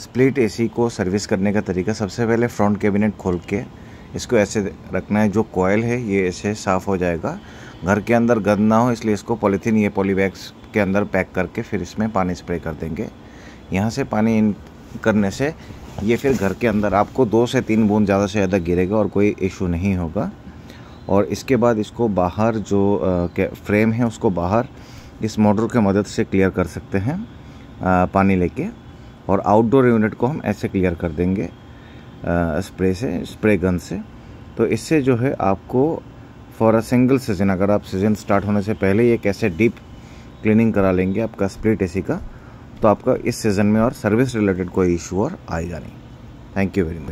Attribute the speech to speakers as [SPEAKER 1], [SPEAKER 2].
[SPEAKER 1] split AC को service करने का तरीका सबसे पहले फ्रंट कैबिनेट खोल के इसको ऐसे रखना है जो कोयल है ये ऐसे साफ़ हो जाएगा घर के अंदर गंद ना हो इसलिए इसको पॉलीथीन ये पॉलीबैग्स के अंदर पैक करके फिर इसमें पानी स्प्रे कर देंगे यहाँ से पानी इन करने से ये फिर घर के अंदर आपको दो से तीन बूंद ज़्यादा से ज़्यादा गिरेगा और कोई इशू नहीं होगा और इसके बाद इसको बाहर जो फ्रेम है उसको बाहर इस मोटर के मदद से क्लियर कर सकते हैं पानी लेके और आउटडोर यूनिट को हम ऐसे क्लियर कर देंगे स्प्रे से स्प्रे गन से तो इससे जो है आपको फॉर अ सिंगल सीजन अगर आप सीजन स्टार्ट होने से पहले ये कैसे डीप क्लीनिंग करा लेंगे आपका स्प्लिट एसी का तो आपका इस सीज़न में और सर्विस रिलेटेड कोई इशू और आएगा नहीं थैंक यू वेरी मच